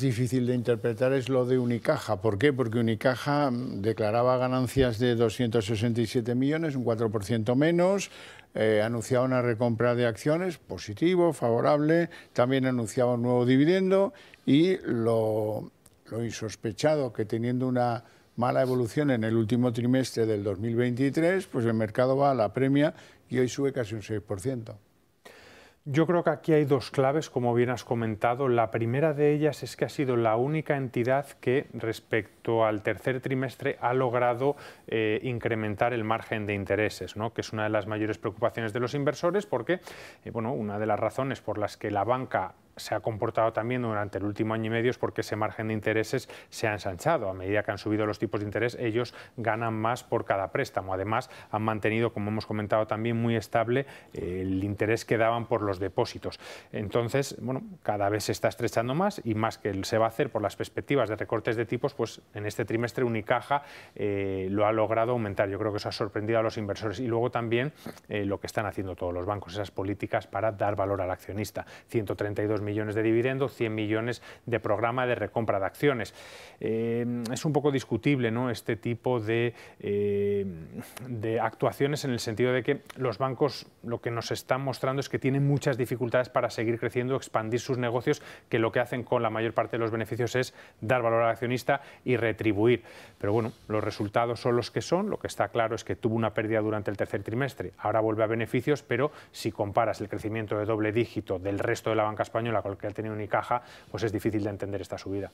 difícil de interpretar es lo de Unicaja. ¿Por qué? Porque Unicaja mm, declaraba ganancias de 267 millones, un 4% menos, eh, anunciaba una recompra de acciones, positivo, favorable, también anunciaba un nuevo dividendo y lo, lo insospechado que teniendo una mala evolución en el último trimestre del 2023, pues el mercado va a la premia y hoy sube casi un 6%. Yo creo que aquí hay dos claves, como bien has comentado. La primera de ellas es que ha sido la única entidad que respecto al tercer trimestre ha logrado eh, incrementar el margen de intereses, que es una de las mayores preocupaciones de los inversores porque eh, bueno, una de las razones por las que la banca se ha comportado también durante el último año y medio es porque ese margen de intereses se ha ensanchado. A medida que han subido los tipos de interés, ellos ganan más por cada préstamo. Además, han mantenido, como hemos comentado también, muy estable eh, el interés que daban por los depósitos. Entonces, bueno, cada vez se está estrechando más y más que se va a hacer por las perspectivas de recortes de tipos, pues en este trimestre Unicaja eh, lo ha logrado aumentar. Yo creo que eso ha sorprendido a los inversores. Y luego también eh, lo que están haciendo todos los bancos, esas políticas para dar valor al accionista. 132 millones de dividendos, 100 millones de programa de recompra de acciones. Eh, es un poco discutible ¿no? este tipo eh, de actuaciones en el sentido de que los bancos lo que nos están mostrando es que tienen muchas dificultades para seguir creciendo, expandir sus negocios, que lo que hacen con la mayor parte de los beneficios es dar valor al accionista y retribuir. Pero bueno, los resultados son los que son, lo que está claro es que tuvo una pérdida durante el tercer trimestre, ahora vuelve a beneficios, pero si comparas el crecimiento de doble dígito del resto de la banca española que cualquier tenía caja, pues es difícil de entender esta subida.